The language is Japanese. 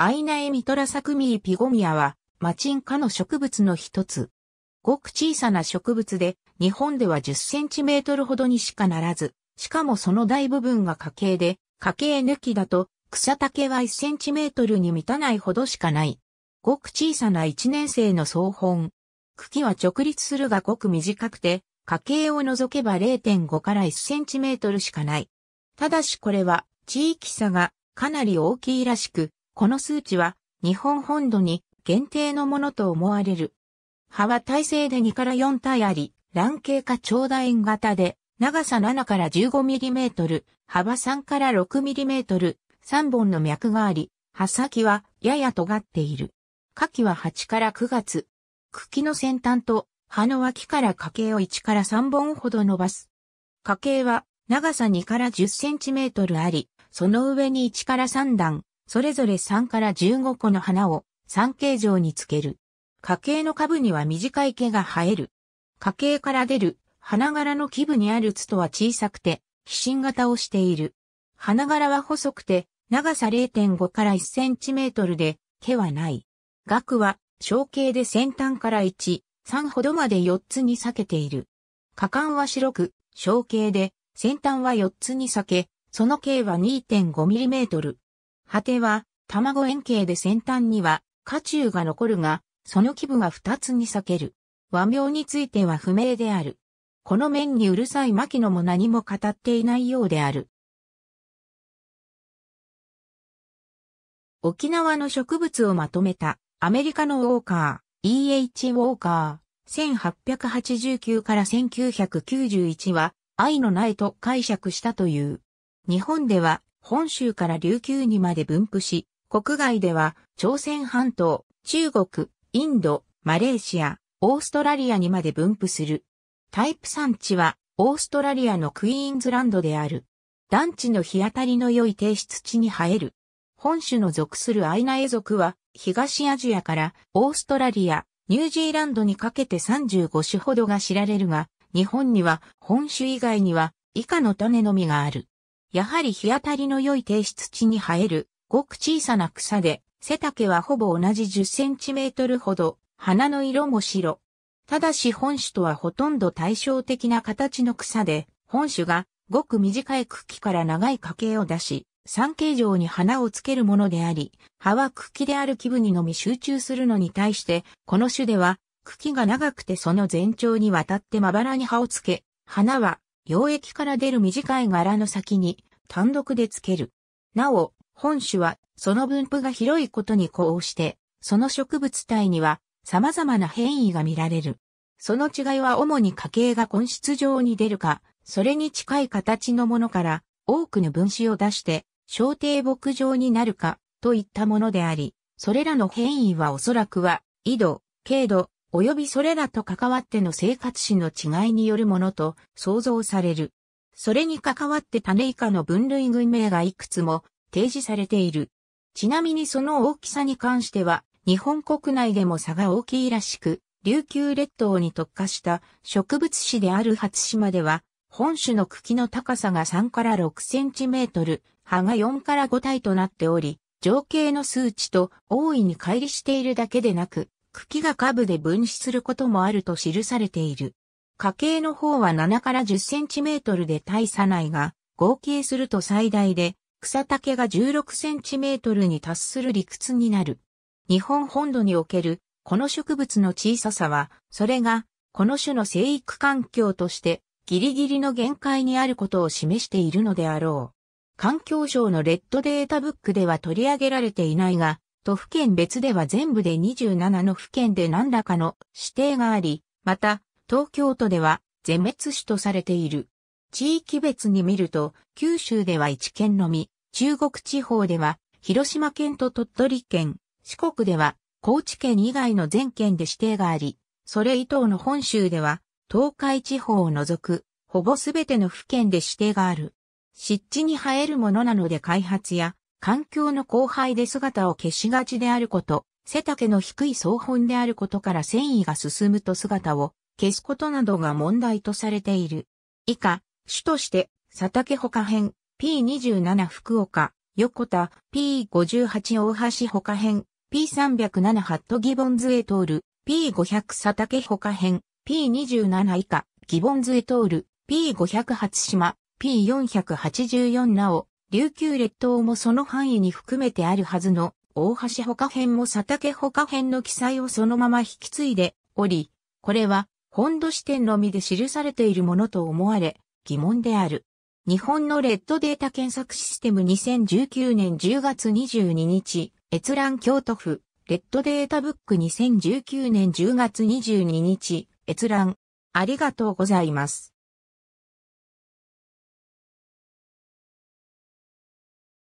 アイナエミトラサクミーピゴミアは、マチンカの植物の一つ。ごく小さな植物で、日本では10センチメートルほどにしかならず、しかもその大部分が花茎で、花茎抜きだと、草丈は1センチメートルに満たないほどしかない。ごく小さな1年生の草本。茎は直立するがごく短くて、花茎を除けば0.5から1センチメートルしかない。ただしこれは、地域差がかなり大きいらしく、この数値は日本本土に限定のものと思われる。葉は体勢で2から4体あり、卵形か長大円型で、長さ7から 15mm、幅3から 6mm、3本の脈があり、葉先はやや尖っている。花期は8から9月。茎の先端と葉の脇から花茎を1から3本ほど伸ばす。花茎は長さ2から10センチメートルあり、その上に1から3段、それぞれ3から15個の花を3形状につける。花茎の下部には短い毛が生える。花茎から出る花柄の基部にある筒とは小さくて、皮心型をしている。花柄は細くて、長さ0.5から1センチメートルで、毛はない。額は、小径で先端から1、3ほどまで4つに裂けている。果敢は白く、小径で、先端は4つに裂け、その径は 2.5mm。果ては、卵円形で先端には、下中が残るが、その基部は二つに裂ける。和名については不明である。この面にうるさい牧野も何も語っていないようである。沖縄の植物をまとめたアメリカのウォーカー、E.H. ウォーカー、1889から1991は愛の苗と解釈したという。日本では本州から琉球にまで分布し、国外では朝鮮半島、中国、インド、マレーシア、オーストラリアにまで分布する。タイプ産地はオーストラリアのクイーンズランドである。団地の日当たりの良い低湿地に生える。本種の属するアイナエ族は東アジアからオーストラリア、ニュージーランドにかけて35種ほどが知られるが、日本には本種以外には以下の種のみがある。やはり日当たりの良い低湿地に生える、ごく小さな草で、背丈はほぼ同じ10センチメートルほど、花の色も白。ただし本種とはほとんど対照的な形の草で、本種がごく短い茎から長い花茎を出し、三形状に花をつけるものであり、葉は茎である気分にのみ集中するのに対して、この種では、茎が長くてその全長にわたってまばらに葉をつけ、花は溶液から出る短い柄の先に単独でつける。なお、本種はその分布が広いことに呼応して、その植物体には様々な変異が見られる。その違いは主に家系が根質状に出るか、それに近い形のものから多くの分子を出して、小低牧場になるか、といったものであり、それらの変異はおそらくは、緯度、経度、及びそれらと関わっての生活史の違いによるものと想像される。それに関わって種以下の分類群名がいくつも提示されている。ちなみにその大きさに関しては、日本国内でも差が大きいらしく、琉球列島に特化した植物史である初島では、本種の茎の高さが3から6センチメートル、葉が4から5体となっており、情景の数値と大いに乖離しているだけでなく、茎が下部で分子することもあると記されている。家系の方は7から10センチメートルで大差ないが、合計すると最大で、草丈が16センチメートルに達する理屈になる。日本本土における、この植物の小ささは、それが、この種の生育環境として、ギリギリの限界にあることを示しているのであろう。環境省のレッドデータブックでは取り上げられていないが、都府県別では全部で27の府県で何らかの指定があり、また、東京都では全滅種とされている。地域別に見ると、九州では1県のみ、中国地方では広島県と鳥取県、四国では高知県以外の全県で指定があり、それ以東の本州では東海地方を除く、ほぼすべての府県で指定がある。湿地に生えるものなので開発や環境の荒廃で姿を消しがちであること、背丈の低い総本であることから繊維が進むと姿を消すことなどが問題とされている。以下、主として、佐竹他編、P27 福岡、横田、P58 大橋他編、P307 ハットギボンズエトール、P500 佐竹他編、P27 以下、ギボンズエトール、P500 初島、P484 なお、琉球列島もその範囲に含めてあるはずの、大橋他編も佐竹他編の記載をそのまま引き継いでおり、これは本土視点のみで記されているものと思われ、疑問である。日本のレッドデータ検索システム2019年10月22日、閲覧京都府、レッドデータブック2019年10月22日、閲覧。ありがとうございます。